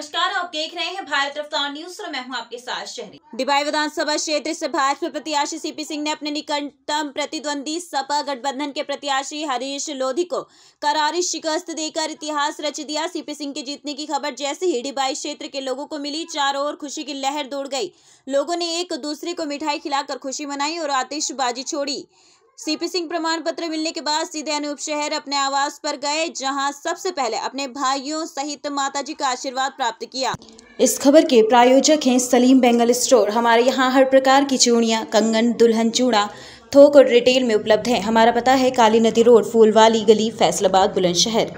नमस्कार आप देख रहे हैं भारत रफ्तार न्यूज और मैं हूं आपके साथ शहरी डिबाई विधानसभा क्षेत्र से भाजपा प्रत्याशी सीपी सिंह ने अपने निकटतम प्रतिद्वंदी सपा गठबंधन के प्रत्याशी हरीश लोधी को करारी शिकस्त देकर इतिहास रच दिया सीपी सिंह के जीतने की खबर जैसे ही डिबाई क्षेत्र के लोगों को मिली चारों ओर खुशी की लहर दौड़ गई लोगों ने एक दूसरे को मिठाई खिलाकर खुशी मनाई और आतिशबाजी छोड़ी सीपी सिंह प्रमाण पत्र मिलने के बाद सीधे अनूप शहर अपने आवास पर गए जहां सबसे पहले अपने भाइयों सहित माताजी का आशीर्वाद प्राप्त किया इस खबर के प्रायोजक हैं सलीम बेंगल स्टोर हमारे यहाँ हर प्रकार की चूड़ियाँ कंगन दुल्हन चूड़ा थोक और रिटेल में उपलब्ध है हमारा पता है काली नदी रोड फूलवाली गली फैसलाबाद बुलंदशहर